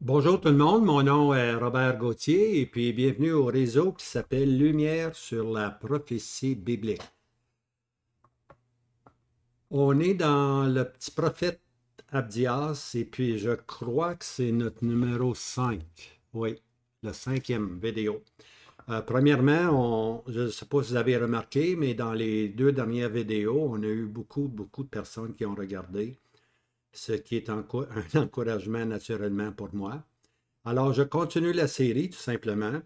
Bonjour tout le monde, mon nom est Robert Gauthier et puis bienvenue au réseau qui s'appelle Lumière sur la prophétie biblique. On est dans le petit prophète Abdias et puis je crois que c'est notre numéro 5. Oui, la cinquième vidéo. Euh, premièrement, je ne sais pas si vous avez remarqué, mais dans les deux dernières vidéos, on a eu beaucoup, beaucoup de personnes qui ont regardé ce qui est un encouragement naturellement pour moi. Alors, je continue la série tout simplement.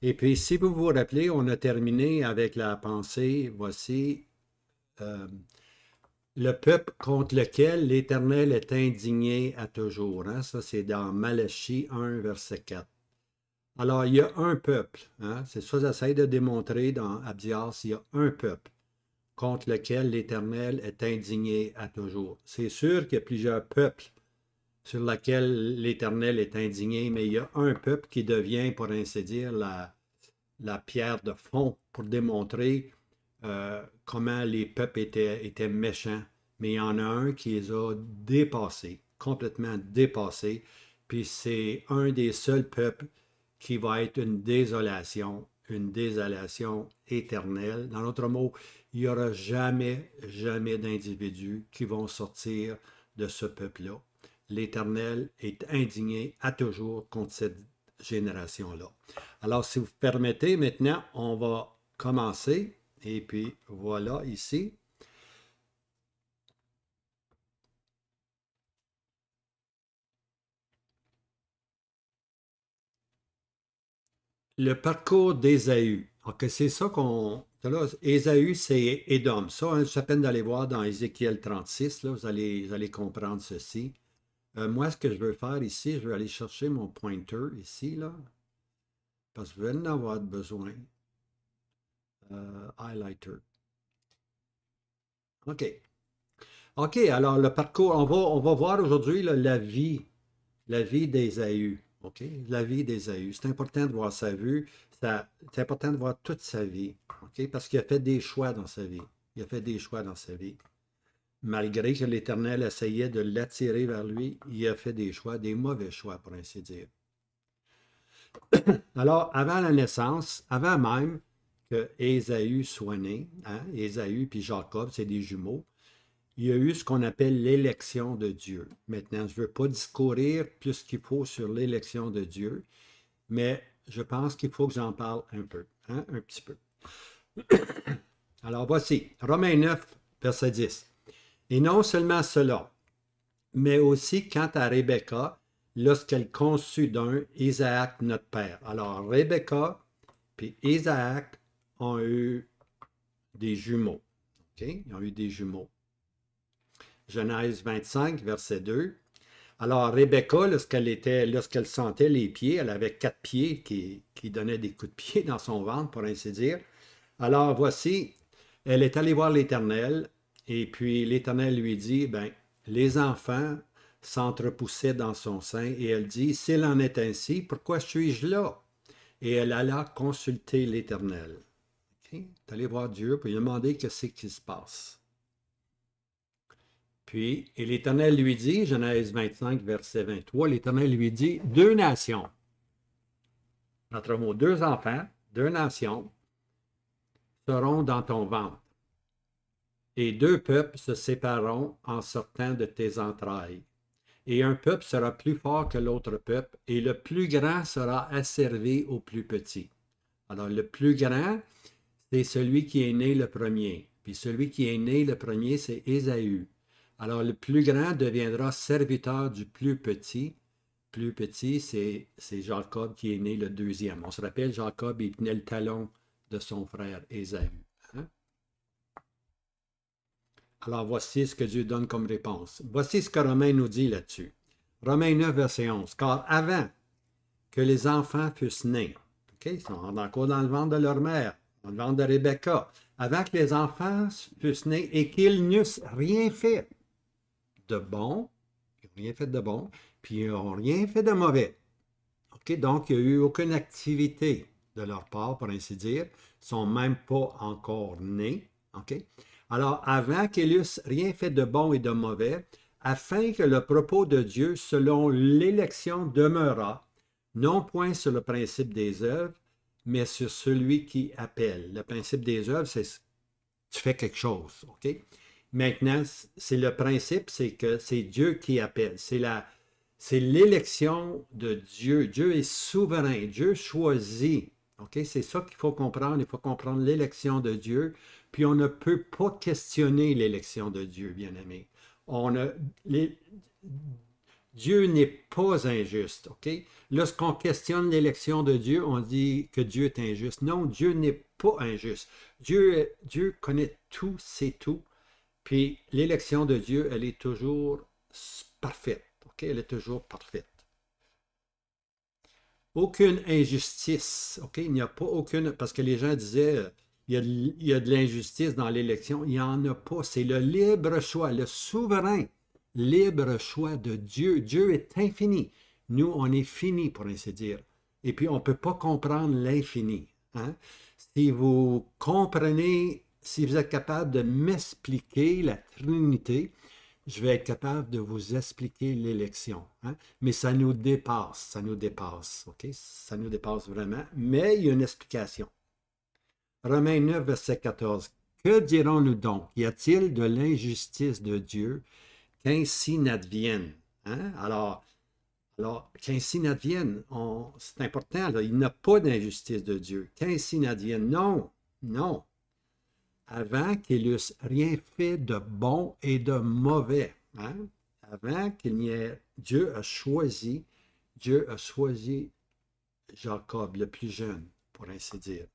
Et puis, si vous vous rappelez, on a terminé avec la pensée, voici euh, le peuple contre lequel l'Éternel est indigné à toujours. Hein. Ça, c'est dans Malachie 1, verset 4. Alors, il y a un peuple. Hein. C'est ça que j'essaie de démontrer dans Abdias. Il y a un peuple contre lequel l'Éternel est indigné à toujours. C'est sûr qu'il y a plusieurs peuples sur lesquels l'Éternel est indigné, mais il y a un peuple qui devient, pour ainsi dire, la, pierre de fond pour démontrer euh, comment les peuples étaient, étaient méchants. Mais il y en a un qui les a dépassés, complètement dépassés. Puis c'est un des seuls peuples qui va être une désolation, une désolation éternelle. Dans d'autres mot il n'y aura jamais, jamais d'individus qui vont sortir de ce peuple-là. L'Éternel est indigné à toujours contre cette génération-là. Alors, si vous permettez, maintenant, on va commencer. Et puis, voilà, ici. Le parcours d'Ésaü. OK, c'est ça qu'on. Là, Ésaü, c'est Edom. Ça, hein, c'est à peine d'aller voir dans Ézéchiel 36, là, vous allez, comprendre ceci. Euh, moi, ce que je veux faire ici, je vais aller chercher mon pointer ici, là, parce que je vais en avoir besoin. Euh, highlighter. OK. OK, alors le parcours, on va, on va voir aujourd'hui la vie, la vie d'Ésaü. OK, la vie d'Ésaü. C'est important de voir sa vue, c'est important de voir toute sa vie, parce qu'il a fait des choix dans sa vie. Il a fait des choix dans sa vie. Malgré que l'Éternel essayait de l'attirer vers lui, il a fait des choix, des mauvais choix, pour ainsi dire. Alors, avant la naissance, avant même que Ésaü soit né, hein, Ésaü puis Jacob, c'est des jumeaux, il y a eu ce qu'on appelle l'élection de Dieu. Maintenant, je ne veux pas discourir plus qu'il faut sur l'élection de Dieu, mais je pense qu'il faut que j'en parle un peu, hein, un petit peu. Alors voici, Romains 9, verset 10. Et non seulement cela, mais aussi quant à Rebecca, lorsqu'elle conçut d'un Isaac notre père. Alors Rebecca puis Isaac ont eu des jumeaux. Ils ont eu des jumeaux. Genèse 25, verset 2. Alors, Rebecca, lorsqu'elle était, lorsqu'elle sentait les pieds, elle avait quatre pieds qui, donnaient des coups de pied dans son ventre, pour ainsi dire. Alors, voici, elle est allée voir l'Éternel, et puis l'Éternel lui dit, ben, les enfants s'entrepoussaient dans son sein, et elle dit, s'il en est ainsi, pourquoi suis-je là? Et elle alla consulter l'Éternel. Elle voir Dieu pour lui demander ce qui se passe. Puis, et l'Éternel lui dit, Genèse 25, verset 23, l'Éternel lui dit, deux nations. notre mot deux enfants, deux nations seront dans ton ventre. Et deux peuples se sépareront en sortant de tes entrailles. Et un peuple sera plus fort que l'autre peuple, et le plus grand sera asservi au plus petit. Alors, le plus grand, c'est celui qui est né le premier. Puis celui qui est né le premier, c'est Ésaü. Alors, le plus grand deviendra serviteur du plus petit. Plus petit, c'est Jacob qui est né le deuxième. On se rappelle, Jacob, il tenait le talon de son frère Ésaü. Hein? Alors, voici ce que Dieu donne comme réponse. Voici ce que Romain nous dit là-dessus. Romain 9, verset 11. Car avant que les enfants fussent nés, ils sont encore dans le ventre de leur mère, dans le ventre de Rebecca, avant que les enfants fussent nés et qu'ils n'eussent rien fait, de bon, ils n'ont rien fait de bon, puis ils n'ont rien fait de mauvais. OK? Donc, il n'y a eu aucune activité de leur part, pour ainsi dire. Ils sont même pas encore nés. OK? Alors, avant qu'ils rien fait de bon et de mauvais, afin que le propos de Dieu selon l'élection demeura, non point sur le principe des œuvres, mais sur celui qui appelle. Le principe des œuvres, c'est tu fais quelque chose, OK? Maintenant, c'est le principe, c'est que c'est Dieu qui appelle. C'est la, c'est l'élection de Dieu. Dieu est souverain. Dieu choisit. Ok, C'est ça qu'il faut comprendre. Il faut comprendre l'élection de Dieu. Puis on ne peut pas questionner l'élection de Dieu, bien-aimé. On Dieu n'est pas injuste. OK? Lorsqu'on questionne l'élection de Dieu, on dit que Dieu est injuste. Non, Dieu n'est pas injuste. Dieu, Dieu connaît tout, c'est tout. Puis l'élection de Dieu, elle est toujours parfaite. ok Elle est toujours parfaite. Aucune injustice. ok Il n'y a pas aucune. Parce que les gens disaient il y a de, l'injustice dans l'élection. Il n'y en a pas. C'est le libre choix, le souverain libre choix de Dieu. Dieu est infini. Nous, on est fini, pour ainsi dire. Et puis, on ne peut pas comprendre l'infini. Hein? Si vous comprenez si vous êtes capable de m'expliquer la Trinité, je vais être capable de vous expliquer l'élection. Hein. Mais ça nous dépasse, ça nous dépasse, OK? Ça nous dépasse vraiment, mais il y a une explication. Romains 9, verset 14. Que dirons-nous donc? Y a-t-il de l'injustice de Dieu qu'ainsi n'advienne? Hein? Alors, alors qu'ainsi n'advienne, c'est important, il n'y a pas d'injustice de Dieu. Qu'ainsi n'advienne, non, non avant qu'ils n'eussent rien fait de bon et de mauvais. Hein? Avant qu'il n'y ait... Dieu a choisi, Dieu a choisi Jacob, le plus jeune, pour ainsi dire.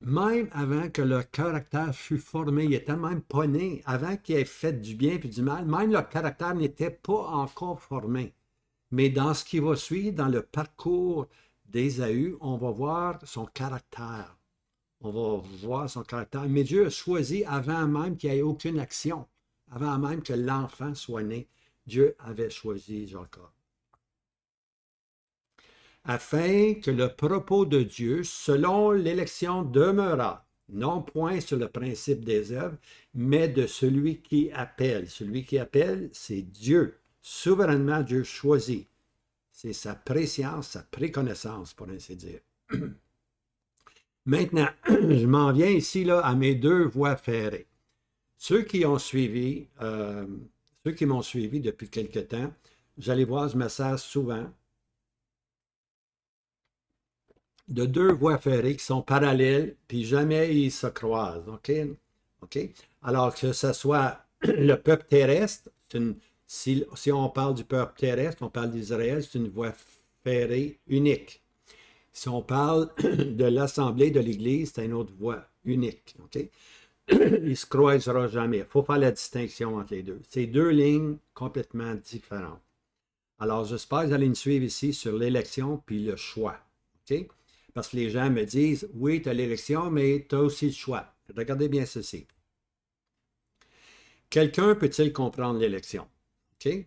Même avant que le caractère fût formé, il était même pas né. Avant qu'il ait fait du bien et du mal, même le caractère n'était pas encore formé. Mais dans ce qui va suivre, dans le parcours d'Ésaü, on va voir son caractère on va voir son caractère. Mais Dieu a choisi avant même qu'il n'y ait aucune action, avant même que l'enfant soit né. Dieu avait choisi Jacob. Afin que le propos de Dieu, selon l'élection, demeurât, non point sur le principe des œuvres, mais de celui qui appelle. Celui qui appelle, c'est Dieu. Souverainement, Dieu choisit. C'est sa préscience, sa préconnaissance, pour ainsi dire. Maintenant, je m'en viens ici là, à mes deux voies ferrées. Ceux qui ont suivi, euh, ceux qui m'ont suivi depuis quelque temps, vous allez voir ce message souvent de deux voies ferrées qui sont parallèles, puis jamais ils se croisent. OK? Alors que ce soit le peuple terrestre, si on parle du peuple terrestre, on parle d'Israël, c'est une voie ferrée unique. Si on parle de l'Assemblée de l'Église, c'est une autre voie unique. Il ne se croisera jamais. Il faut faire la distinction entre les deux. C'est deux lignes complètement différentes. Alors, j'espère que vous allez me suivre ici sur l'élection puis le choix. Parce que les gens me disent, oui, tu as l'élection, mais tu as aussi le choix. Regardez bien ceci. Quelqu'un peut-il comprendre l'élection? Ok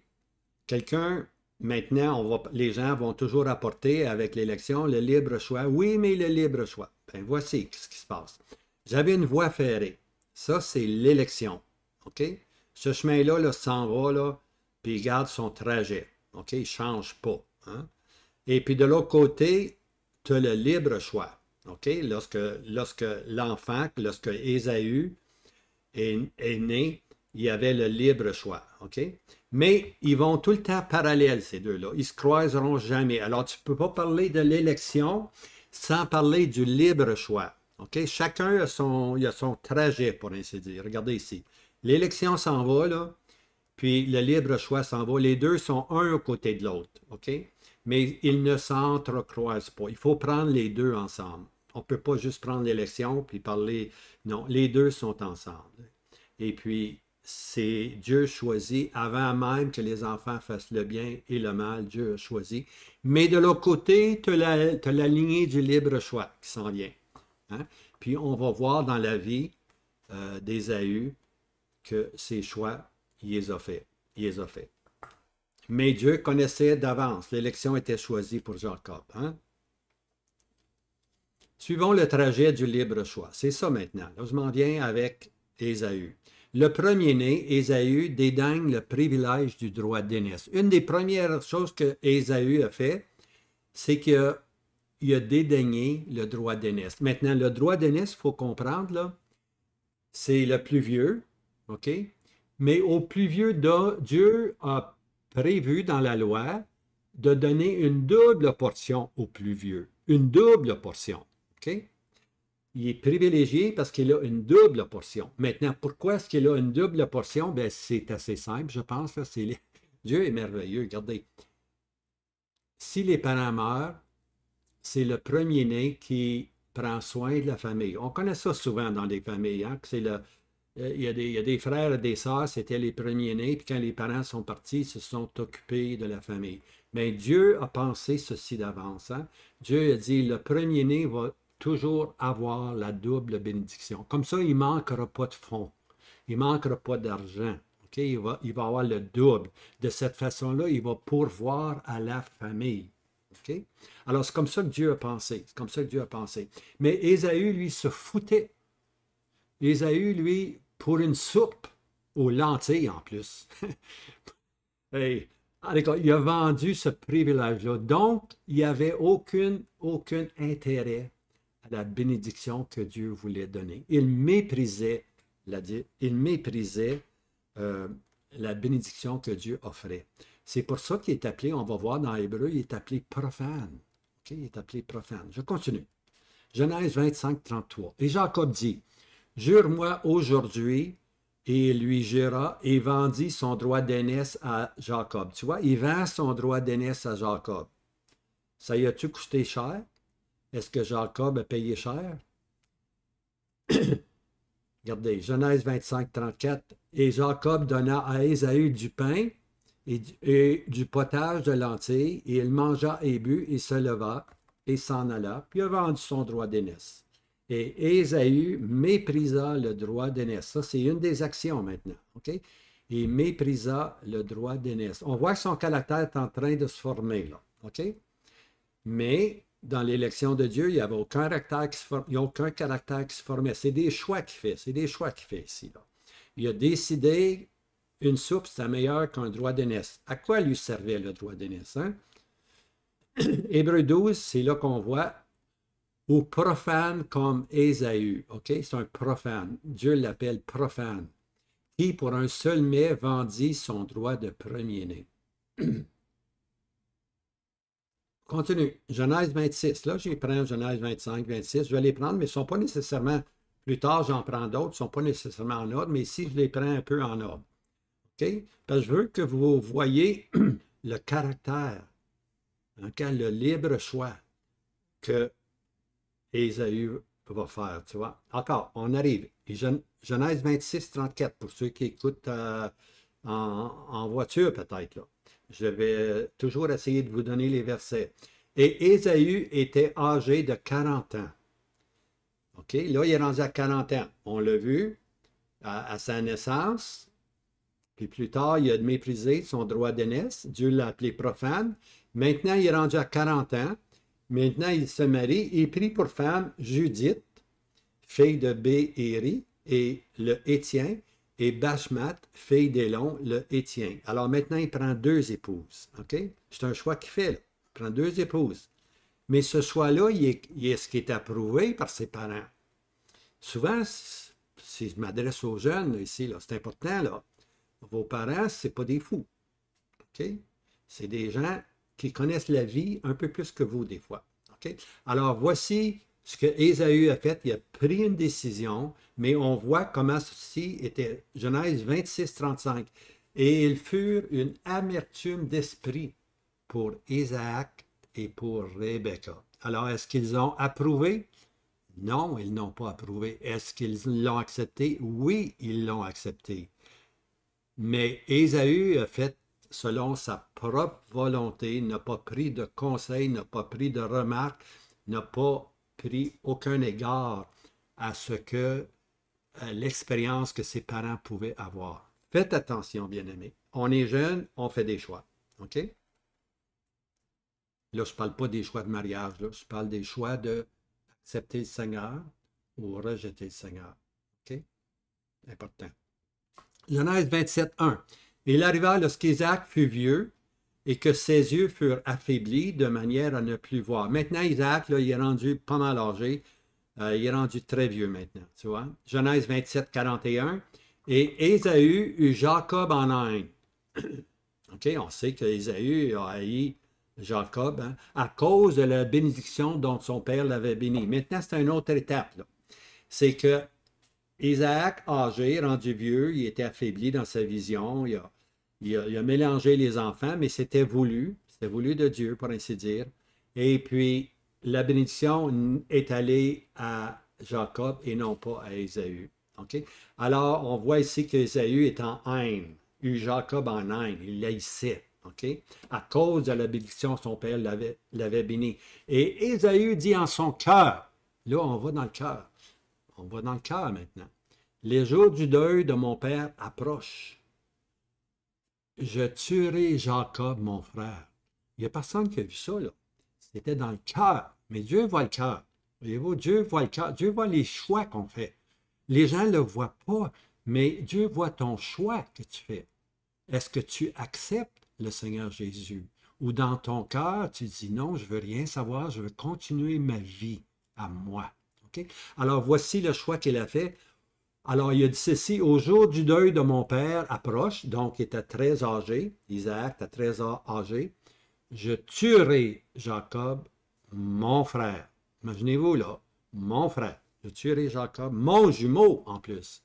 Quelqu'un Maintenant, les gens vont toujours apporter avec l'élection le libre choix. Oui, mais le libre choix. Ben voici ce qui se passe. J'avais une voie ferrée. Ça, c'est l'élection. OK? Ce chemin-là là, s'en va, puis il garde son trajet. OK? Il ne change pas. Hein? Et puis de l'autre côté, tu as le libre choix. OK? Lorsque, lorsque l'enfant, lorsque Ésaü est né, il y avait le libre choix. OK? Mais ils vont tout le temps parallèles, ces deux-là. Ils se croiseront jamais. Alors, tu ne peux pas parler de l'élection sans parler du libre choix. OK? Chacun a son, a son trajet, pour ainsi dire. Regardez ici. L'élection s'en va, là, puis le libre choix s'en va. Les deux sont un côté de l'autre. OK? Mais ils ne s'entrecroisent pas. Il faut prendre les deux ensemble. On ne peut pas juste prendre l'élection puis parler. Non, les deux sont ensemble. Et puis, c'est Dieu choisi avant même que les enfants fassent le bien et le mal, Dieu a choisi. Mais de l'autre côté, tu as, la, lignée du libre choix qui s'en vient. Hein. Puis on va voir dans la vie euh, d'Ésaü que ces choix, il les a faits. Mais Dieu connaissait d'avance. L'élection était choisie pour Jacob. Hein. Suivons le trajet du libre choix. C'est ça maintenant. Là, je m'en viens avec Ésaü. Le premier-né, Ésaü, dédaigne le privilège du droit d'aînesse. Une des premières choses que Ésaü a fait, c'est qu'il a, dédaigné le droit d'aînesse. Maintenant, le droit d'aînesse, il faut comprendre, c'est le plus vieux, OK? Mais au plus vieux, Dieu a prévu dans la loi de donner une double portion au plus vieux. Une double portion, OK? il est privilégié parce qu'il a une double portion. Maintenant, pourquoi est-ce qu'il a une double portion? Ben, c'est assez simple, je pense. Dieu est merveilleux, regardez. Si les parents meurent, c'est le premier-né qui prend soin de la famille. On connaît ça souvent dans les familles, hein, le... Euh, il, y a des, frères et des sœurs, c'était les premiers-nés, puis quand les parents sont partis, ils se sont occupés de la famille. Mais Dieu a pensé ceci d'avance. Hein. Dieu a dit, le premier-né va toujours avoir la double bénédiction. Comme ça, il ne manquera pas de fonds. Il ne manquera pas d'argent. Il, va, il va avoir le double. De cette façon-là, il va pourvoir à la famille. Alors, c'est comme ça que Dieu a pensé. C'est comme ça que Dieu a pensé. Mais Ésaü, lui, se foutait. Ésaü, lui, pour une soupe aux lentilles en plus. hey, il a vendu ce privilège-là. Donc, il n'y avait aucune, aucun intérêt la bénédiction que Dieu voulait donner. Il méprisait la, il méprisait, euh, la bénédiction que Dieu offrait. C'est pour ça qu'il est appelé, on va voir dans l'hébreu, il est appelé profane. Il est appelé profane. Je continue. Genèse 25, 33. Et Jacob dit, Jure-moi aujourd'hui, et il lui jura, et vendit son droit d'aînesse à Jacob. Tu vois, il vend son droit d'aînesse à Jacob. Ça y a-tu coûté cher? Est-ce que Jacob a payé cher? Regardez, Genèse 25, 34. Et Jacob donna à Ésaü du pain et du, potage de lentilles, et il mangea et but, et se leva, et s'en alla, puis a vendu son droit d'aînesse. Et Ésaü méprisa le droit d'aînesse. Ça, c'est une des actions maintenant. OK? Il méprisa le droit d'aînesse. On voit que son caractère est en train de se former, là. OK? Mais dans l'élection de Dieu, il n'y avait aucun caractère qui se formait. aucun caractère qui C'est des choix qu'il fait. C'est des choix qu'il fait ici. Il a décidé une soupe, c'est meilleur qu'un droit de naissance. À quoi lui servait le droit de naissance? Hein? Hébreu 12, c'est là qu'on voit ou profane comme Ésaü. OK? C'est un profane. Dieu l'appelle profane. Qui, pour un seul mai vendit son droit de premier-né. Continue. Genèse 26. Là, j'y prends Genèse 25, 26. Je vais les prendre, mais ils ne sont pas nécessairement. Plus tard, j'en prends d'autres. Ils ne sont pas nécessairement en ordre, mais ici, je les prends un peu en ordre. OK? Parce que je veux que vous voyez le caractère, hein, le libre choix que eu va faire. Tu vois? Encore, on arrive. Genèse 26, 34, pour ceux qui écoutent euh, en, en, voiture, peut-être. Je vais euh, toujours essayer de vous donner les versets. Et Ésaü était âgé de 40 ans. OK? Là, il est rendu à 40 ans. On l'a vu à, sa naissance. Puis plus tard, il a méprisé son droit d'aînesse. Dieu l'a appelé profane. Maintenant, il est rendu à 40 ans. Maintenant, il se marie et prit pour femme Judith, fille de Béhéri, et le Étienne et Bashmat, fille d'Élon, le Étienne. Alors maintenant, il prend deux épouses. OK? C'est un choix qu'il fait. Il prend deux épouses. Mais ce choix-là, il est, ce qui est approuvé par ses parents. Souvent, si je m'adresse aux jeunes ici, c'est important, là. vos parents, ce n'est pas des fous. C'est des gens qui connaissent la vie un peu plus que vous, des fois. Alors, voici ce que Ésaü a fait, il a pris une décision, mais on voit comment ceci était Genèse 26, 35. Et ils furent une amertume d'esprit pour Isaac et pour Rebecca. Alors, est-ce qu'ils ont approuvé? Non, ils n'ont pas approuvé. Est-ce qu'ils l'ont accepté? Oui, ils l'ont accepté. Mais Ésaü a fait selon sa propre volonté, n'a pas pris de conseils, n'a pas pris de remarques, n'a pas pris aucun égard à ce que euh, l'expérience que ses parents pouvaient avoir. Faites attention, bien-aimés. On est jeune, on fait des choix. OK? Là, je ne parle pas des choix de mariage. Je parle des choix de le Seigneur ou rejeter le Seigneur. OK? Important. Genèse 27, 1. Il arriva lorsqu'Isaac fut vieux et que ses yeux furent affaiblis de manière à ne plus voir. Maintenant, Isaac, il est rendu pas mal âgé. Euh, il est rendu très vieux maintenant, tu vois. Genèse 27, 41. Et Ésaü eut Jacob en haine. OK, on sait qu'Ésaü a haï Jacob hein, à cause de la bénédiction dont son père l'avait béni. Maintenant, c'est une autre étape. C'est que Isaac, âgé, rendu vieux, il était affaibli dans sa vision. Il a, il a, mélangé les enfants, mais c'était voulu. C'était voulu de Dieu, pour ainsi dire. Et puis, la bénédiction est allée à Jacob et non pas à Ésaü. Alors, on voit ici qu'Ésaü est en haine, eut Jacob en haine, il laissait. Ok À cause de la bénédiction, son père l'avait béni. Et Ésaü dit en son cœur, là on va dans le cœur, on va dans le cœur maintenant, les jours du deuil de mon père approchent. Je tuerai Jacob, mon frère. Il n'y a personne qui a vu ça, là. C'était dans le cœur. Mais Dieu voit le cœur. Voyez-vous, Dieu voit le cœur. Dieu voit les choix qu'on fait. Les gens ne le voient pas, mais Dieu voit ton choix que tu fais. Est-ce que tu acceptes le Seigneur Jésus? Ou dans ton cœur, tu dis non, je veux rien savoir, je veux continuer ma vie à moi. Alors voici le choix qu'il a fait. Alors il a dit ceci, au jour du deuil de mon père approche, donc il était très âgé, Isaac était très âgé, je tuerai Jacob, mon frère. Imaginez-vous là, mon frère, je tuerai Jacob, mon jumeau en plus.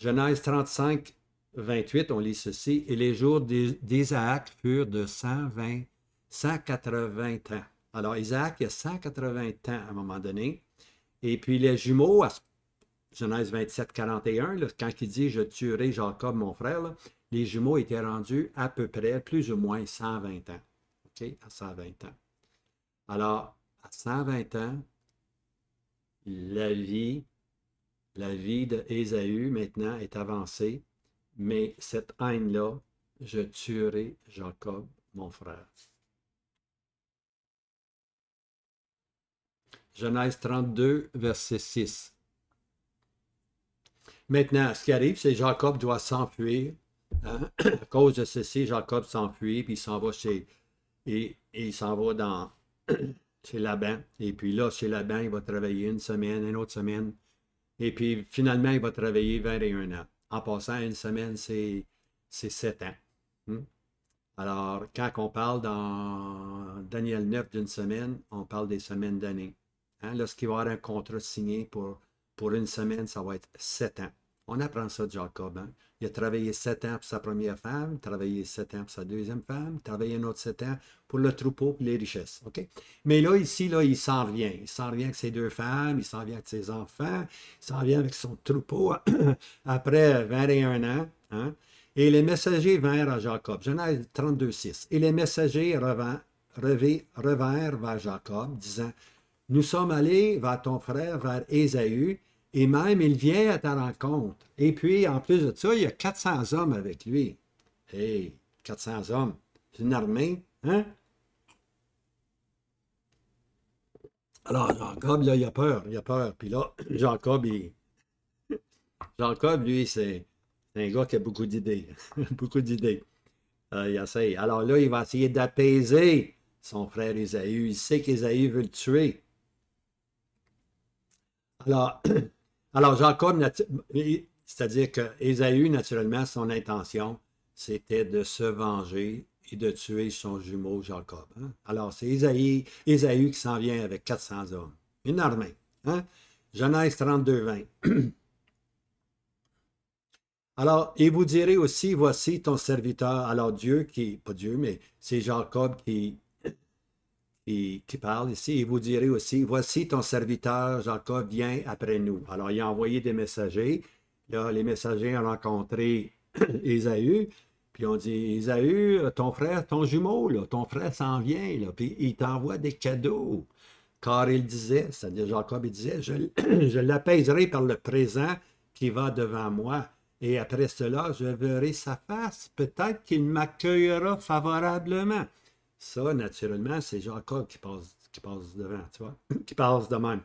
Genèse 35, 28, on lit ceci, et les jours d'Isaac furent de 120, 180 ans. Alors Isaac, il a 180 ans à un moment donné, et puis les jumeaux, à Genèse 27, 41, quand il dit Je tuerai Jacob, mon frère, les jumeaux étaient rendus à peu près, plus ou moins 120 ans. À 120 ans. Alors, à 120 ans, la vie, la vie d'Ésaü maintenant est avancée, mais cette haine-là, je tuerai Jacob, mon frère. Genèse 32, verset 6. Maintenant, ce qui arrive, c'est Jacob doit s'enfuir. Hein? À cause de ceci, Jacob s'enfuit, puis s'en va chez. Et, il s'en va dans, chez Laban. Et puis là, chez Laban, il va travailler une semaine, une autre semaine. Et puis finalement, il va travailler 21 ans. En passant, une semaine, c'est 7 ans. Hmm? Alors, quand on parle dans Daniel 9 d'une semaine, on parle des semaines d'années. Hein, lorsqu'il va avoir un contrat signé pour, pour une semaine, ça va être sept ans. On apprend ça de Jacob. Il a travaillé sept ans pour sa première femme, travaillé sept ans pour sa deuxième femme, travaillé un autre sept ans pour le troupeau et les richesses. Mais là, ici, là, il s'en revient. Il s'en revient avec ses deux femmes, il s'en vient avec ses enfants, il s'en revient avec son troupeau après 21 ans. Hein? Et les messagers vinrent à Jacob. Genèse 32, 6. Et les messagers revinrent vers Jacob, disant nous sommes allés vers ton frère, vers Ésaü, et même il vient à ta rencontre. Et puis, en plus de ça, il y a 400 hommes avec lui. Hey, 400 hommes, c'est une armée, hein? Alors, Jacob, là, il a peur, il a peur. Puis là, Jacob, Jacob, lui, c'est un gars qui a beaucoup d'idées, beaucoup d'idées. Euh, il Alors là, il va essayer d'apaiser son frère Esaü. Il sait qu'Ésaü veut le tuer. Alors, Jacob, c'est-à-dire que naturellement, son intention, c'était de se venger et de tuer son jumeau Jacob. Hein. Alors, c'est Isaïe qui s'en vient avec 400 hommes, une armée. Hein? Genèse 32, 20. Alors, et vous direz aussi, voici ton serviteur. Alors, Dieu qui, pas Dieu, mais c'est Jacob qui, et qui parle ici, et vous direz aussi, voici ton serviteur Jacob vient après nous. Alors, il a envoyé des messagers. Là, les messagers ont rencontré Ésaü, puis on dit, Ésaü, ton frère, ton jumeau, ton frère s'en vient, puis il t'envoie des cadeaux. Car il disait, c'est-à-dire Jacob, il disait, je l'apaiserai par le présent qui va devant moi. Et après cela, je verrai sa face. Peut-être qu'il m'accueillera favorablement. Ça, naturellement, c'est Jacob qui passe, qui passe devant, tu vois, qui passe de même.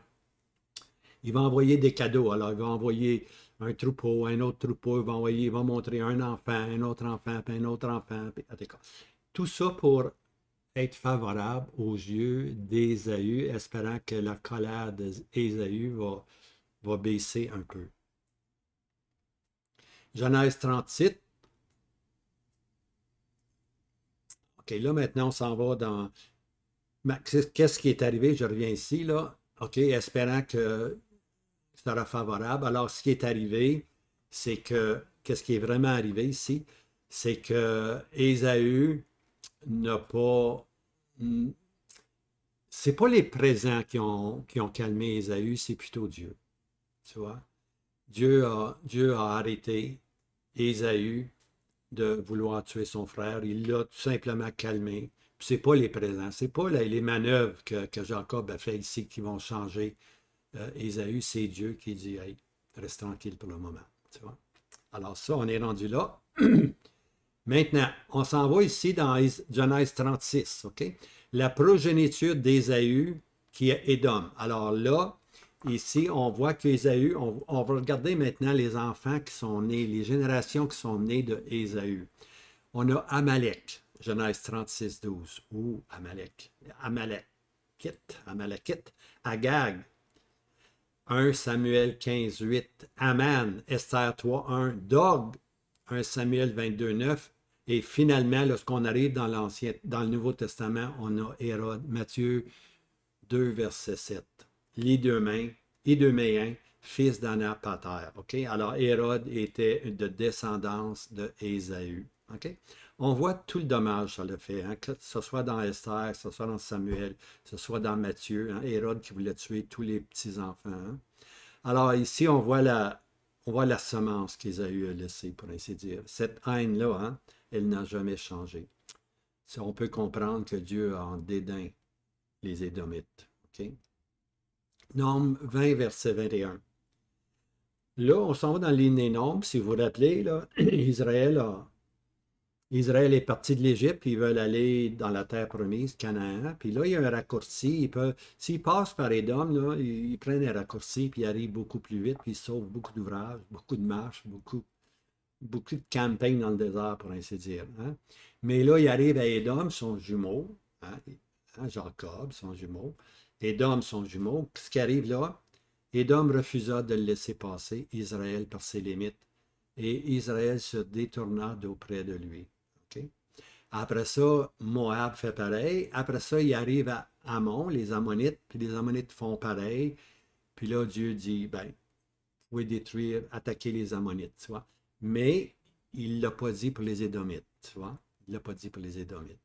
Il va envoyer des cadeaux. Alors, il va envoyer un troupeau, un autre troupeau, il va envoyer, il va montrer un enfant, un autre enfant, puis un autre enfant, puis, tout ça pour être favorable aux yeux d'Ésaü, espérant que la colère d'Ésaü va, va baisser un peu. Genèse 37, OK, là, maintenant, on s'en va dans. Qu'est-ce qui est arrivé? Je reviens ici, là. OK, espérant que ça sera favorable. Alors, ce qui est arrivé, c'est que. Qu'est-ce qui est vraiment arrivé ici? C'est que Ésaü n'a pas. Hmm, c'est pas les présents qui ont, qui ont calmé Esaü, c'est plutôt Dieu. Tu vois? Dieu a, Dieu a arrêté Esaü de vouloir tuer son frère. Il l'a tout simplement calmé. Ce n'est pas les présents, ce n'est pas les manœuvres que, Jacob a fait ici qui vont changer a euh, Esaü, c'est Dieu qui dit hey, reste tranquille pour le moment. Alors, ça, on est rendu là. Maintenant, on s'en va ici dans Genèse 36, OK? La progéniture d'Ésaü qui est Édom. Alors là, Ici, on voit qu'Ésaü, on, va regarder maintenant les enfants qui sont nés, les générations qui sont nées de Ésaü. On a Amalek, Genèse 36, 12. Ou Amalek. Amalekite, Amalekit. Agag, 1 Samuel 15, 8. Aman, Esther 3, 1. Dog, 1 Samuel 22, 9. Et finalement, lorsqu'on arrive dans, l'Ancien, dans le Nouveau Testament, on a Hérode, Matthieu 2, verset 7 l'Iduméen, fils d'Anna-Pater. OK? Alors, Hérode était de descendance de Ésaü. On voit tout le dommage que ça le fait, hein, que ce soit dans Esther, que ce soit dans Samuel, que ce soit dans Matthieu, hein, Hérode qui voulait tuer tous les petits-enfants. Hein? Alors ici, on voit la, on voit la semence qu'Ésaü a laissée, pour ainsi dire. Cette haine-là, elle n'a jamais changé. On peut comprendre que Dieu a en dédain les Édomites. Okay? nom 20, verset 21. Là, on s'en va dans des Nombres, Si vous vous rappelez, là, Israël, Israël est parti de l'Égypte, ils veulent aller dans la terre promise, Canaan. Puis là, il y a un raccourci. S'ils passent par Édom, là, ils, prennent un raccourci, puis ils arrivent beaucoup plus vite, puis ils sauvent beaucoup d'ouvrages, beaucoup de marches, beaucoup, beaucoup de campagnes dans le désert, pour ainsi dire. Hein. Mais là, ils arrivent à Édom, son jumeau, hein, hein? Jacob, son jumeau. Édom, son jumeau, ce qui arrive là, Édom refusa de le laisser passer, Israël par ses limites, et Israël se détourna d'auprès de lui. Après ça, Moab fait pareil. Après ça, il arrive à Ammon, les Ammonites, puis les Ammonites font pareil. Puis là, Dieu dit, ben, vous détruire, attaquer les Ammonites, tu vois. Mais il ne l'a pas dit pour les Édomites, tu vois. Il ne l'a pas dit pour les Édomites.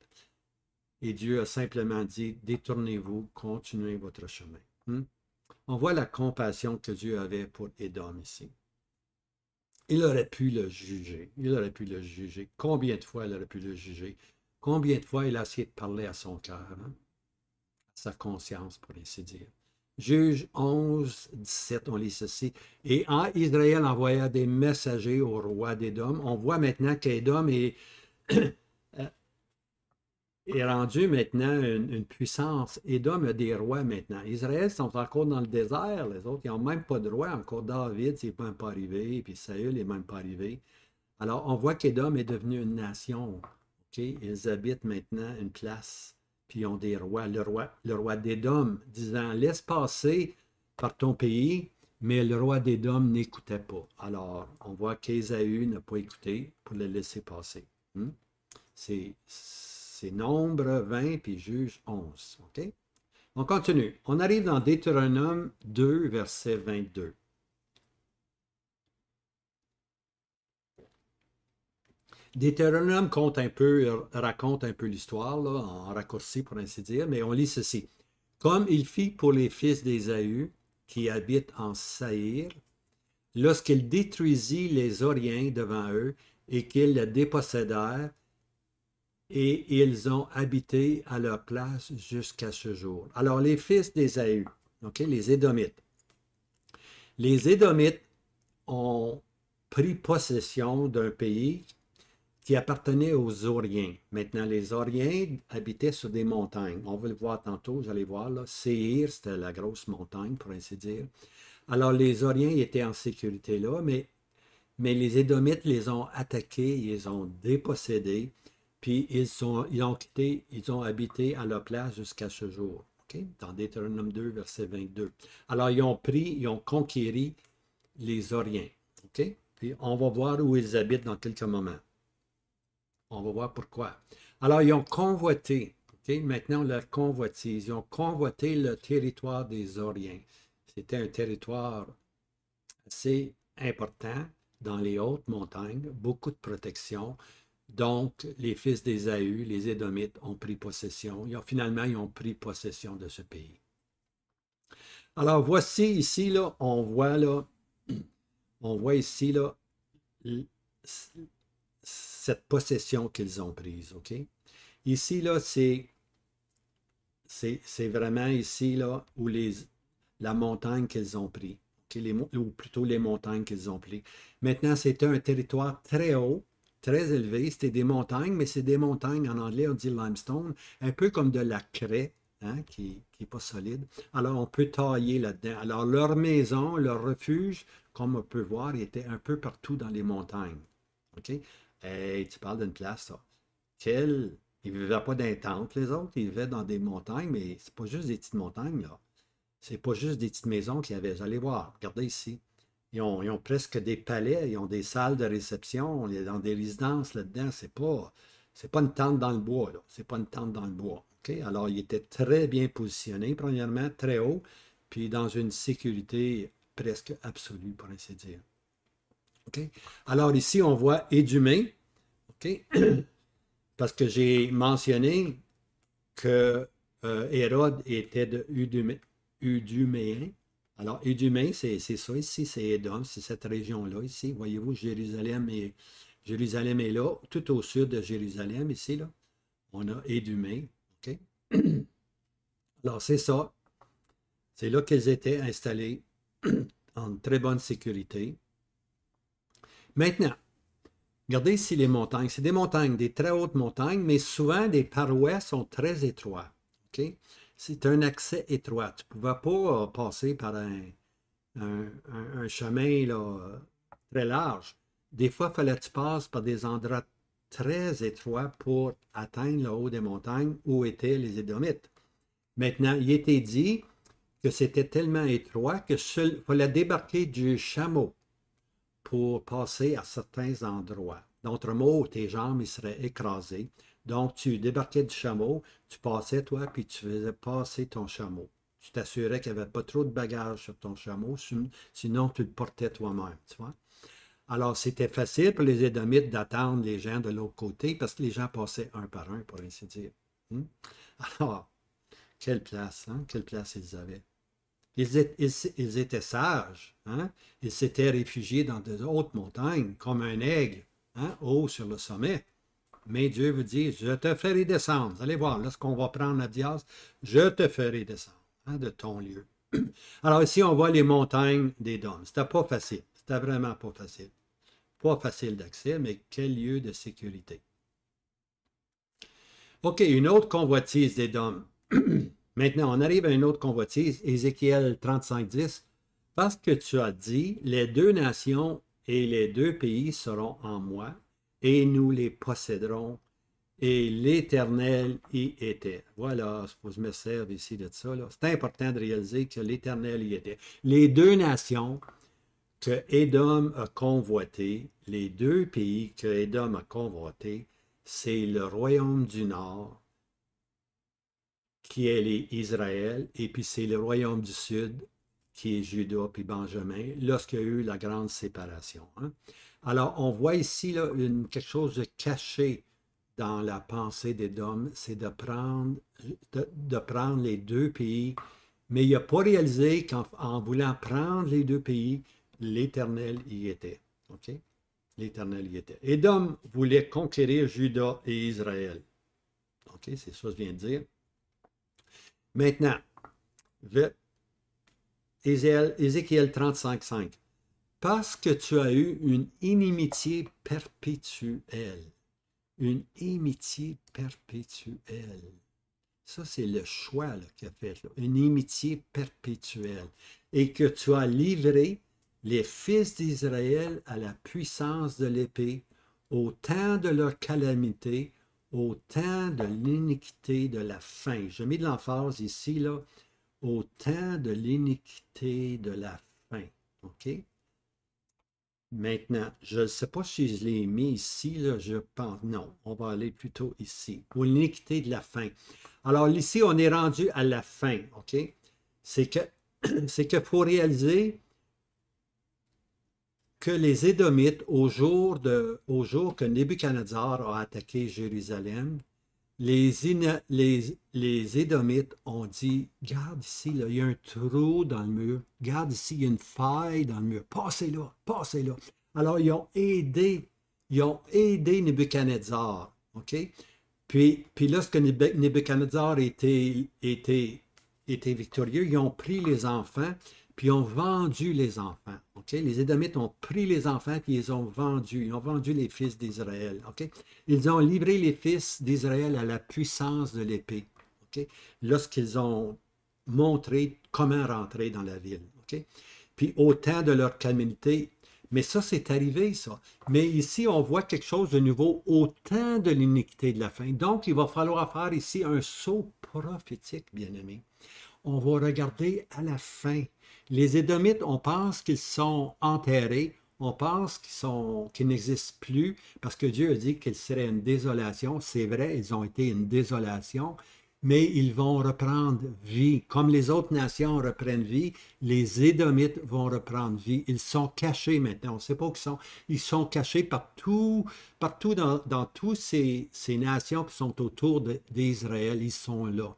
Et Dieu a simplement dit, détournez-vous, continuez votre chemin. Hmm? On voit la compassion que Dieu avait pour Édom ici. Il aurait pu le juger. Il aurait pu le juger. Combien de fois il aurait pu le juger? Combien de fois il a essayé de parler à son cœur, hein? à sa conscience, pour ainsi dire. Juge 11, 17, on lit ceci. Et en Israël envoya des messagers au roi d'Édom. On voit maintenant qu'Édom est est rendu maintenant une, puissance. Édom a des rois maintenant. Israël sont encore dans le désert, les autres, ils n'ont même pas de roi. Encore David, c'est même pas arrivé, puis Saül n'est même pas arrivé. Alors, on voit qu'Édom est devenu une nation. Ils habitent maintenant une place, puis ils ont des rois. Le roi, le roi d'Édom disant Laisse passer par ton pays, mais le roi d'Édom n'écoutait pas. Alors, on voit qu'Ésaü n'a pas écouté pour le laisser passer. Hmm? C'est c'est Nombre 20 puis Juge 11. On continue. On arrive dans Deutéronome 2, verset 22. Deutéronome compte un peu, euh, raconte un peu l'histoire, en raccourci pour ainsi dire, mais on lit ceci. Comme il fit pour les fils d'Ésaü qui habitent en Saïr, lorsqu'il détruisit les Oriens devant eux et qu'ils la dépossédèrent, et ils ont habité à leur place jusqu'à ce jour. Alors, les fils d'Ésaü, okay, les Édomites. Les Édomites ont pris possession d'un pays qui appartenait aux Oriens. Maintenant, les Oriens habitaient sur des montagnes. On va le voir tantôt, j'allais voir, là. Séhir, c'était la grosse montagne, pour ainsi dire. Alors, les Oriens étaient en sécurité là, mais, mais les Édomites les ont attaqués, ils les ont dépossédés puis ils, ont quitté, ils ont habité à leur place jusqu'à ce jour. Dans Deutéronome 2, verset 22. Alors, ils ont pris, ils ont conquéri les Oriens. Puis, on va voir où ils habitent dans quelques moments. On va voir pourquoi. Alors, ils ont convoité, maintenant maintenant leur convoitise, ils ont convoité le territoire des Oriens. C'était un territoire assez important dans les hautes montagnes, beaucoup de protection. Donc, les fils d'Ésaü, les Édomites, ont pris possession. finalement, ils ont pris possession de ce pays. Alors, voici ici, là, on voit là, on voit ici là, cette possession qu'ils ont prise. Ici, là, c'est c'est vraiment ici là où les, la montagne qu'ils ont prise. ou plutôt les montagnes qu'ils ont prises. Maintenant, c'est un territoire très haut très élevé, C'était des montagnes, mais c'est des montagnes, en anglais on dit limestone, un peu comme de la craie, hein, qui n'est pas solide. Alors on peut tailler là-dedans. Alors leur maison, leur refuge, comme on peut voir, était un peu partout dans les montagnes. OK? tu parles d'une place, ça. Quelle... Ils ne vivaient pas dans les tentes, les autres. Ils vivaient dans des montagnes, mais c'est pas juste des petites montagnes, là. C'est pas juste des petites maisons qu'il y avait. Allez voir, regardez ici. Ils ont, presque des palais, ils ont des salles de réception, on est dans des résidences là-dedans. C'est pas, c'est pas une tente dans le bois, C'est pas une tente dans le bois. Alors, il était très bien positionné, premièrement, très haut, puis dans une sécurité presque absolue, pour ainsi dire. Alors, ici, on voit Édumé, parce que j'ai mentionné que euh, Hérode était de alors, Idumée, c'est ça ici, c'est Edom, c'est cette région-là ici. Voyez-vous, Jérusalem est, Jérusalem est là, tout au sud de Jérusalem ici, là. On a Édumé. OK? Alors, c'est ça. C'est là qu'ils étaient installés en très bonne sécurité. Maintenant, regardez ici les montagnes. C'est des montagnes, des très hautes montagnes, mais souvent des parois sont très étroites. OK? c'est un accès étroit. Tu ne pouvais pas euh, passer par un, chemin là, très large. Des fois, il fallait que tu passes par des endroits très étroits pour atteindre le haut des montagnes où étaient les Édomites. Maintenant, il était dit que c'était tellement étroit que seul, fallait débarquer du chameau pour passer à certains endroits. D'autres mots, tes jambes seraient écrasées. Donc, tu débarquais du chameau, tu passais, toi, puis tu faisais passer ton chameau. Tu t'assurais qu'il n'y avait pas trop de bagages sur ton chameau, mm. sinon tu le portais toi-même, tu vois. Alors, c'était facile pour les Édomites d'attendre les gens de l'autre côté parce que les gens passaient un par un, pour ainsi dire. Hmm? Alors, quelle place, hein? quelle place ils avaient. Ils, étaient, sages, hein? ils s'étaient réfugiés dans des hautes montagnes, comme un aigle, hein? haut sur le sommet. Mais Dieu vous dit, je te ferai descendre. allez voir, lorsqu'on va prendre la diase, je te ferai descendre hein, de ton lieu. Alors ici, on voit les montagnes des dômes. C'était pas facile. C'était vraiment pas facile. Pas facile d'accès, mais quel lieu de sécurité. OK, une autre convoitise des dômes. Maintenant, on arrive à une autre convoitise, Ézéchiel 10. « Parce que tu as dit, les deux nations et les deux pays seront en moi, et nous les posséderons. Et l'Éternel y était. Voilà, je me sers ici de ça. C'est important de réaliser que l'Éternel y était. Les deux nations que Édom a convoitées, les deux pays que Édom a convoité, c'est le royaume du Nord, qui est les Israël, et puis c'est le royaume du Sud, qui est Juda puis Benjamin, lorsqu'il y a eu la grande séparation. Hein. Alors, on voit ici quelque chose de caché dans la pensée des c'est de prendre, de, prendre les deux pays, mais il n'a pas réalisé qu'en voulant prendre les deux pays, l'Éternel y était. L'Éternel y était. Édom voulait conquérir Juda et Israël. OK? C'est ça que je viens de dire. Maintenant, Ézéchiel 35, parce que tu as eu une inimitié perpétuelle. Une inimitié perpétuelle. Ça, c'est le choix a fait. Une inimitié perpétuelle. Et que tu as livré les fils d'Israël à la puissance de l'épée, au temps de leur calamité, au temps de l'iniquité de la faim. Je mets de l'emphase ici, là, au temps de l'iniquité de la faim. OK? Maintenant, je ne sais pas si je l'ai mis ici, je pense, non, on va aller plutôt ici, pour l'iniquité de la fin. Alors ici, on est rendu à la fin, OK? C'est que, c'est que pour réaliser que les Édomites, au jour, de, au jour que Nebuchadnezzar a attaqué Jérusalem, les, Édomites ont dit Garde ici, il y a un trou dans le mur. Garde ici, il y a une faille dans le mur. Passez là, passez là. Alors, ils ont aidé, ils ont aidé Nebuchadnezzar. OK? Puis, puis lorsque Nebuchadnezzar était, était victorieux, ils ont pris les enfants puis ont vendu les enfants. ok Les Édomites ont pris les enfants puis ils ont vendu. Ils ont vendu les fils d'Israël. ok Ils ont livré les fils d'Israël à la puissance de l'épée. ok Lorsqu'ils ont montré comment rentrer dans la ville. ok Puis au temps de leur calamité. mais ça, c'est arrivé, ça. Mais ici, on voit quelque chose de nouveau au temps de l'iniquité de la fin. Donc, il va falloir faire ici un saut prophétique, bien-aimé. On va regarder à la fin les Édomites, on pense qu'ils sont enterrés, on pense qu'ils n'existent plus parce que Dieu a dit qu'ils seraient une désolation. C'est vrai, ils ont été une désolation, mais ils vont reprendre vie. Comme les autres nations reprennent vie, les Édomites vont reprendre vie. Ils sont cachés maintenant. On ne sait pas où ils sont. Ils sont cachés partout, partout dans, toutes ces, ces nations qui sont autour d'Israël. Ils sont là.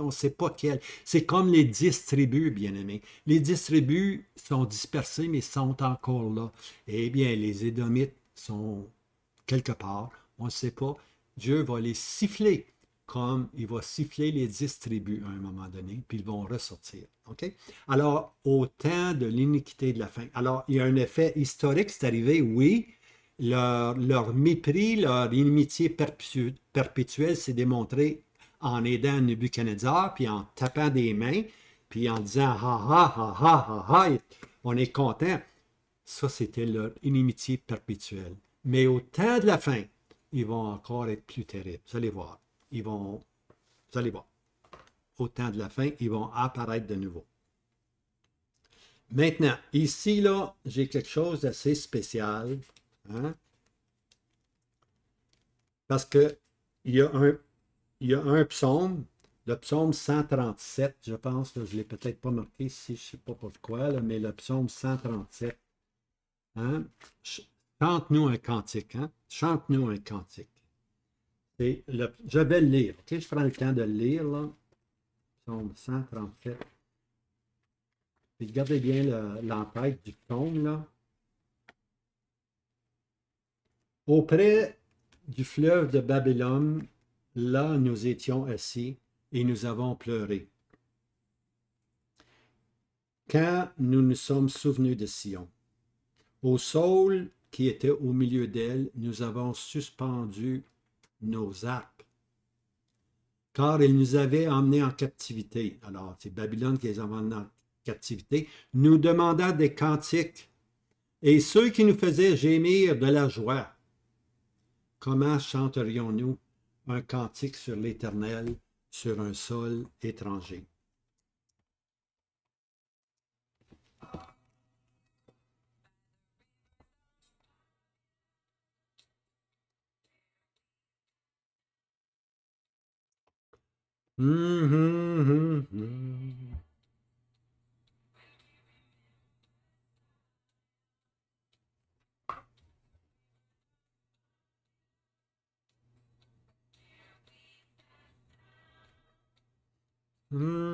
On ne sait pas quelle. C'est comme les dix tribus, bien aimés. Les dix tribus sont dispersées, mais sont encore là. Eh bien, les Édomites sont quelque part. On ne sait pas. Dieu va les siffler comme il va siffler les dix tribus à un moment donné, puis ils vont ressortir. Alors, au temps de l'iniquité de la fin. Alors, il y a un effet historique, c'est arrivé, oui. Leur, leur, mépris, leur inimitié perpétuelle s'est démontrée en aidant Nebuchadnezzar, puis en tapant des mains, puis en disant ha ha ha ha ha on est content. Ça, c'était leur inimitié perpétuelle. Mais au temps de la fin, ils vont encore être plus terribles. Vous allez voir. Ils vont. Vous allez voir. Au temps de la fin, ils vont apparaître de nouveau. Maintenant, ici, là, j'ai quelque chose d'assez spécial. Hein, parce qu'il y a un il y a un psaume, le psaume 137, je pense, que je ne l'ai peut-être pas marqué ici, je ne sais pas pourquoi, mais le psaume 137. Hein, chante-nous un cantique. Hein? Chante-nous un cantique. Et je vais le lire. que Je prends le temps de le lire. Là. Psaume 137. regardez bien l'entête du psaume. Auprès du fleuve de Babylone, Là, nous étions assis et nous avons pleuré. Quand nous nous sommes souvenus de Sion, au sol qui était au milieu d'elle, nous avons suspendu nos arcs, car ils nous avaient emmenés en captivité. Alors, c'est Babylone qui les a emmenés en captivité, nous demanda des cantiques, et ceux qui nous faisaient gémir de la joie. Comment chanterions-nous un cantique sur l'Éternel sur un sol étranger. Hum, hum, hum, Mm-hmm.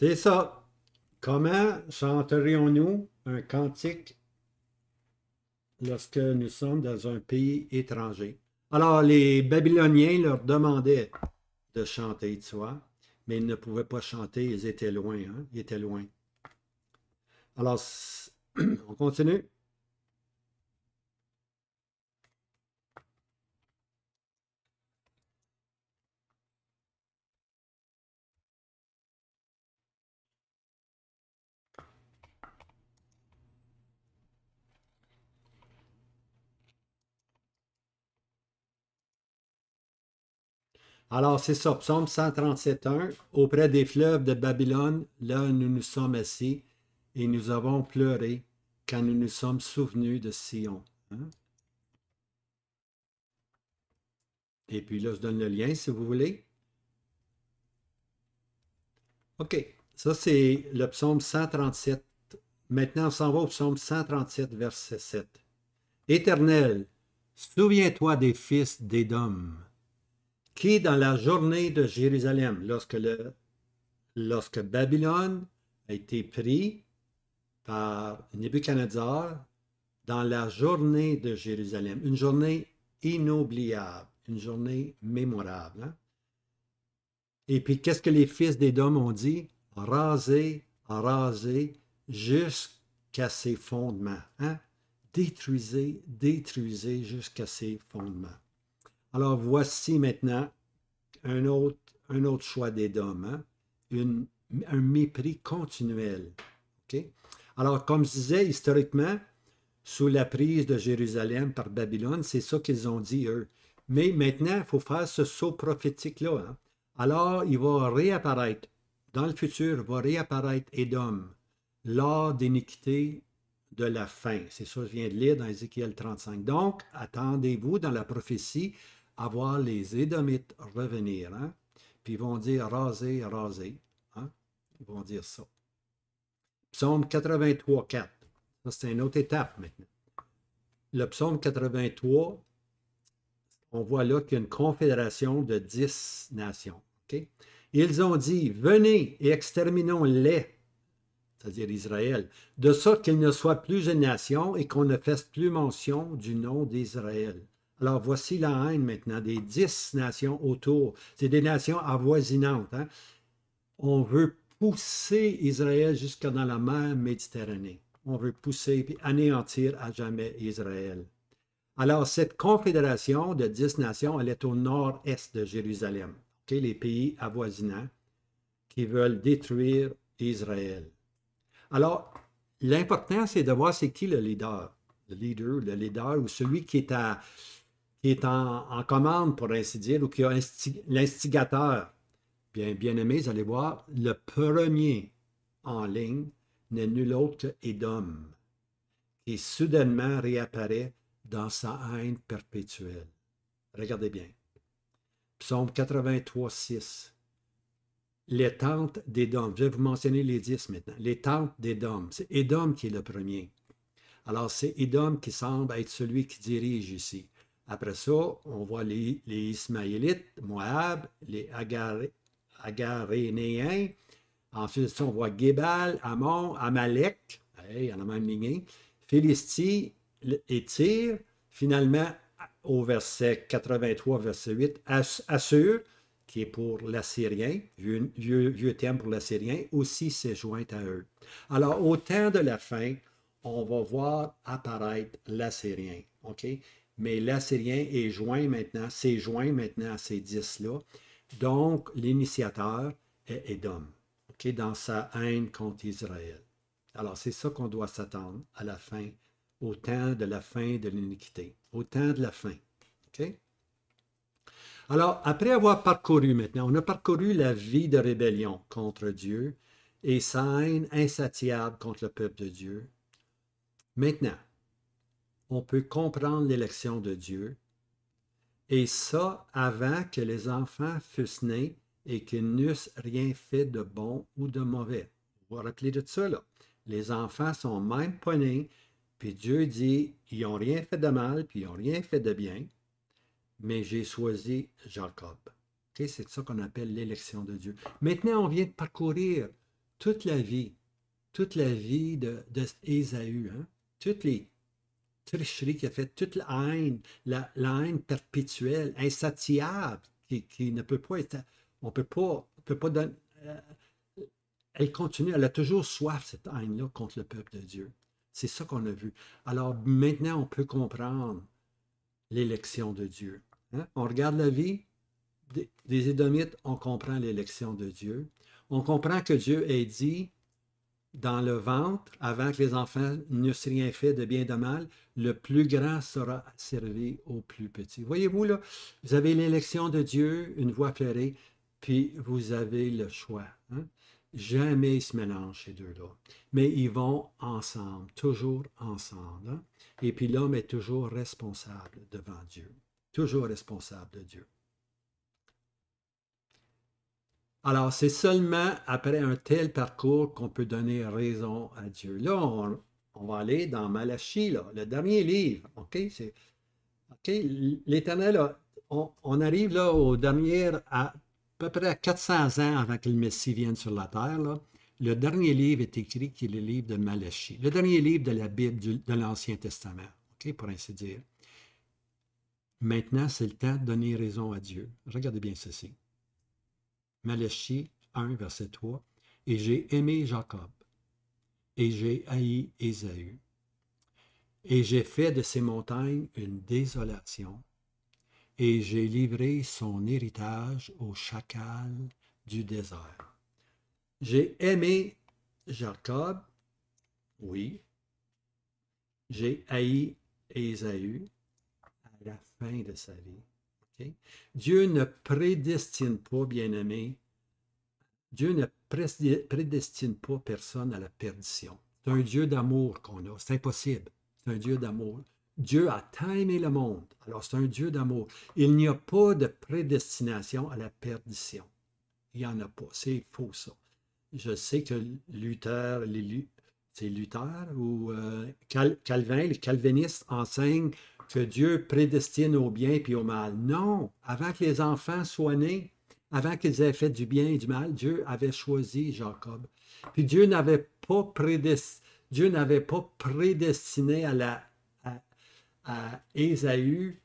C'est ça. Comment chanterions-nous un cantique lorsque nous sommes dans un pays étranger? Alors, les Babyloniens leur demandaient de chanter, tu vois, mais ils ne pouvaient pas chanter, ils étaient loin, hein? ils étaient loin. Alors, on continue. Alors, c'est ça, psaume 137.1. Auprès des fleuves de Babylone, là nous nous sommes assis et nous avons pleuré quand nous nous sommes souvenus de Sion. Hein? Et puis là, je donne le lien si vous voulez. OK, ça c'est le psaume 137. Maintenant, on s'en va au psaume 137, verset 7. Éternel, souviens-toi des fils d'Édom qui, dans la journée de Jérusalem, lorsque, Babylone a été pris par Nebuchadnezzar, dans la journée de Jérusalem, une journée inoubliable, une journée mémorable. Hein? Et puis, qu'est-ce que les fils des dômes ont dit? Raser, raser, jusqu'à ses fondements. Hein? Détruisez, détruisez jusqu'à ses fondements. Alors voici maintenant un autre, un autre choix d'Édom, hein. un mépris continuel. Alors, comme je disais, historiquement, sous la prise de Jérusalem par Babylone, c'est ça qu'ils ont dit, eux. Mais maintenant, il faut faire ce saut prophétique-là. Hein. Alors, il va réapparaître. Dans le futur, va réapparaître Édom, l'art d'iniquité de la fin. C'est ça que je viens de lire dans Ézéchiel 35. Donc, attendez-vous dans la prophétie avoir les Édomites revenir, hein, puis ils vont dire raser, raser. Hein. Ils vont dire ça. Psaume 83, 4. Ça, c'est une autre étape maintenant. Le psaume 83, on voit là qu'il y a une confédération de dix nations. Ils ont dit, venez et exterminons-les, c'est-à-dire Israël, de sorte qu'ils ne soient plus une nation et qu'on ne fasse plus mention du nom d'Israël. Alors voici la haine maintenant des dix nations autour. C'est des nations avoisinantes. Hein. On veut pousser Israël jusqu'à dans la mer Méditerranée. On veut pousser et anéantir à jamais Israël. Alors cette confédération de dix nations, elle est au nord-est de Jérusalem. Les pays avoisinants qui veulent détruire Israël. Alors, l'important, c'est de voir c'est qui le leader le leader, le leader ou celui qui est à, qui est en, commande, pour ainsi dire, ou qui a l'instigateur. Bien, bien aimé, vous allez voir, le premier en ligne n'est nul autre que qui soudainement réapparaît dans sa haine perpétuelle. Regardez bien. Psaume 83, 6. Les tentes d'Édom. Je vais vous mentionner les dix maintenant. Les tentes d'Édom. C'est Édom qui est le premier. Alors, c'est Édom qui semble être celui qui dirige ici. Après ça, on voit les, Ismaélites, Moab, les Agarénéens. Ensuite, on voit Gébal, Amon, Amalek, il y en a même lignée, Philistie et Tyr. Finalement, au verset 83, verset 8, Assur, qui est pour l'Assyrien, vieux, vieux, vieux terme pour l'Assyrien, aussi s'est joint à eux. Alors, au temps de la fin, on va voir apparaître l'Assyrien. OK? mais l'Assyrien est joint maintenant, c'est joint maintenant à ces dix-là. Donc, l'initiateur est Edom. dans sa haine contre Israël. Alors, c'est ça qu'on doit s'attendre à la fin, au temps de la fin de l'iniquité, au temps de la fin. Alors, après avoir parcouru maintenant, on a parcouru la vie de rébellion contre Dieu et sa haine insatiable contre le peuple de Dieu. Maintenant, on peut comprendre l'élection de Dieu, et ça avant que les enfants fussent nés et qu'ils n'eussent rien fait de bon ou de mauvais. Vous vous rappelez de ça, là? Les enfants sont même pas nés, puis Dieu dit, ils n'ont rien fait de mal, puis ils n'ont rien fait de bien, mais j'ai choisi Jacob. C'est ça qu'on appelle l'élection de Dieu. Maintenant, on vient de parcourir toute la vie, toute la vie de, hein. toutes les tricherie, qui a fait toute la haine, la, haine perpétuelle, insatiable, qui, ne peut pas être. On peut pas, peut pas donner. Euh, elle continue, elle a toujours soif, cette haine-là, contre le peuple de Dieu. C'est ça qu'on a vu. Alors maintenant, on peut comprendre l'élection de Dieu. Hein? On regarde la vie des Édomites, on comprend l'élection de Dieu. On comprend que Dieu ait dit dans le ventre avant que les enfants n'eussent rien fait de bien de mal, le plus grand sera servi au plus petit. Voyez-vous, là, vous avez l'élection de Dieu, une voie pleurée, puis vous avez le choix. Hein. Jamais ils se mélangent, ces deux-là. Mais ils vont ensemble, toujours ensemble. Hein. Et puis l'homme est toujours responsable devant Dieu. Toujours responsable de Dieu. Alors, c'est seulement après un tel parcours qu'on peut donner raison à Dieu. Là, on, va aller dans Malachie, le dernier livre. OK? L'Éternel, on, arrive là au dernier, à, peu près à 400 ans avant que le Messie vienne sur la terre. Le dernier livre est écrit qui est le livre de Malachie, le dernier livre de la Bible de l'Ancien Testament, OK? Pour ainsi dire. Maintenant, c'est le temps de donner raison à Dieu. Regardez bien ceci. Malachie 1, verset 3. Et j'ai aimé Jacob, et j'ai haï Ésaü. Et j'ai fait de ses montagnes une désolation, et j'ai livré son héritage au chacal du désert. J'ai aimé Jacob, oui. J'ai haï Ésaü à la fin de sa vie. Dieu ne prédestine pas, bien-aimé, Dieu ne prédestine pas personne à la perdition. C'est un Dieu d'amour qu'on a. C'est impossible. C'est un Dieu d'amour. Dieu a aimé le monde. Alors, c'est un Dieu d'amour. Il n'y a pas de prédestination à la perdition. Il n'y en a pas. C'est faux, ça. Je sais que Luther, c'est Luther ou euh, Calvin, les calvinistes enseignent que Dieu prédestine au bien puis au mal. Non, avant que les enfants soient nés, avant qu'ils aient fait du bien et du mal, Dieu avait choisi Jacob. Puis Dieu n'avait pas, Dieu pas prédestiné à, la... Ésaü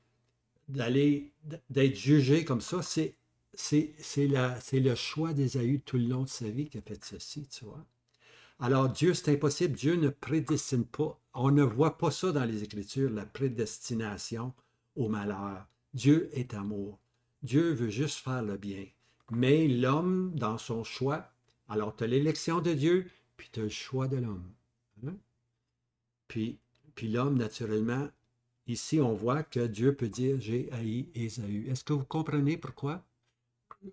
d'aller d'être jugé comme ça. C'est c'est le choix d'Ésaü tout le long de sa vie qui a fait ceci, tu vois. Alors Dieu, c'est impossible. Dieu ne prédestine pas. On ne voit pas ça dans les Écritures, la prédestination au malheur. Dieu est amour. Dieu veut juste faire le bien. Mais l'homme, dans son choix, alors tu as l'élection de Dieu, puis tu as le choix de l'homme. Hein? Puis, puis l'homme, naturellement, ici, on voit que Dieu peut dire J'ai haï Esaü Est-ce que vous comprenez pourquoi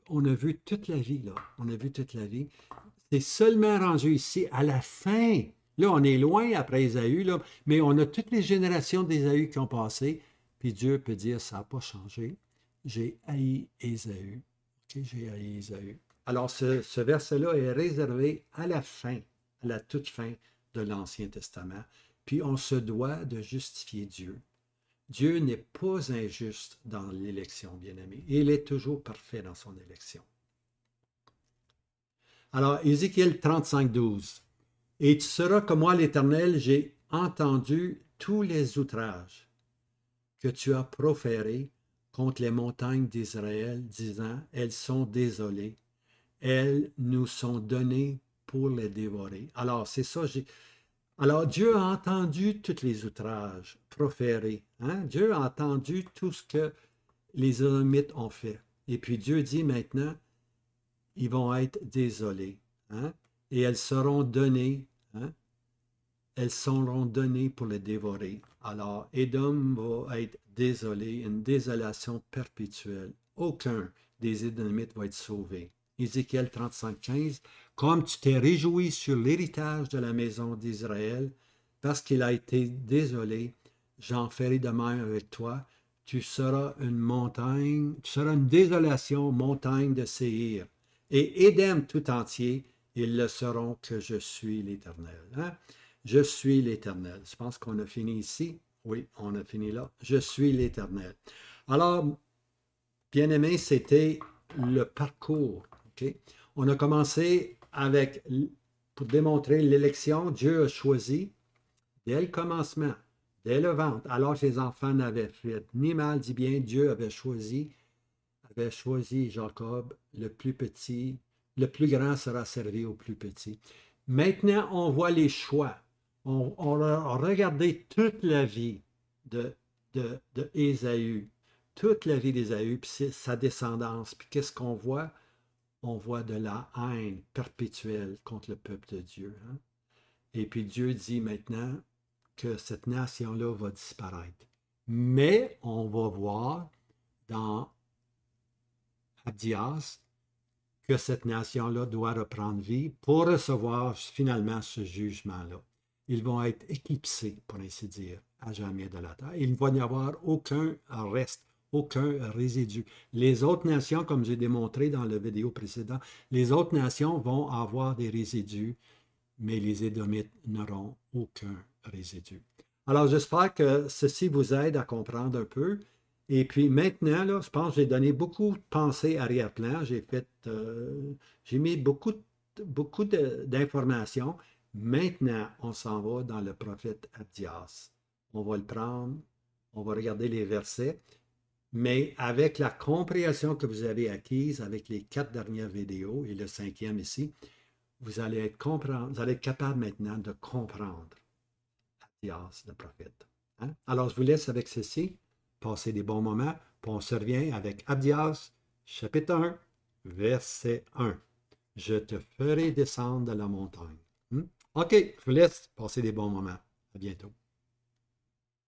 On a vu toute la vie, là. On a vu toute la vie. C'est seulement rendu ici à la fin. Là, on est loin après Esaü, là, mais on a toutes les générations d'Ésaü qui ont passé. Puis Dieu peut dire, ça n'a pas changé. J'ai haï Ésaü. j'ai haï Ésaü. Alors, ce, ce verset-là est réservé à la fin, à la toute fin de l'Ancien Testament. Puis on se doit de justifier Dieu. Dieu n'est pas injuste dans l'élection, bien-aimé. Il est toujours parfait dans son élection. Alors, Ézéchiel 35, 12. Et tu seras comme moi, l'Éternel, j'ai entendu tous les outrages que tu as proférés contre les montagnes d'Israël, disant, elles sont désolées, elles nous sont données pour les dévorer. Alors, c'est ça. Alors, Dieu a entendu tous les outrages proférés. Hein? Dieu a entendu tout ce que les Édomites ont fait. Et puis Dieu dit maintenant, ils vont être désolés. Hein, et elles seront données, hein. elles seront données pour les dévorer. Alors, Édom va être désolé, une désolation perpétuelle. Aucun des Édomites va être sauvé. Ézéchiel 35.15 Comme tu t'es réjoui sur l'héritage de la maison d'Israël, parce qu'il a été désolé, j'en ferai de même avec toi. Tu seras une montagne, tu seras une désolation, montagne de séir et Édem tout entier, ils le sauront que je suis l'Éternel. Hein? Je suis l'Éternel. Je pense qu'on a fini ici. Oui, on a fini là. Je suis l'Éternel. Alors, bien aimé, c'était le parcours. On a commencé avec, pour démontrer l'élection, Dieu a choisi dès le commencement, dès le ventre, alors que enfants n'avaient fait ni mal ni bien, Dieu avait choisi avait choisi Jacob, le plus petit, le plus grand sera servi au plus petit. Maintenant, on voit les choix. On, on a regardé toute la vie de, de, toute la vie d'Ésaü, puis sa descendance. Puis qu'est-ce qu'on voit? On voit de la haine perpétuelle contre le peuple de Dieu. Hein. Et puis Dieu dit maintenant que cette nation-là va disparaître. Mais on va voir dans Abdias, que cette nation-là doit reprendre vie pour recevoir finalement ce jugement-là. Ils vont être éclipsés, pour ainsi dire, à jamais de la terre. Il ne va y avoir aucun reste, aucun résidu. Les autres nations, comme j'ai démontré dans la vidéo précédente, les autres nations vont avoir des résidus, mais les Édomites n'auront aucun résidu. Alors j'espère que ceci vous aide à comprendre un peu et puis maintenant, là, je pense que j'ai donné beaucoup de pensées arrière-plan. J'ai fait, euh, j'ai mis beaucoup, beaucoup d'informations. Maintenant, on s'en va dans le prophète Abdias. On va le prendre, on va regarder les versets, mais avec la compréhension que vous avez acquise avec les quatre dernières vidéos et le cinquième ici, vous allez être, comprendre, vous allez capable maintenant de comprendre Abdias, le prophète. Hein? Alors, je vous laisse avec ceci passez des bons moments. Puis on se revient avec Adias, chapitre 1, verset 1. Je te ferai descendre de la montagne. Hmm? OK, je vous laisse. passer des bons moments. À bientôt.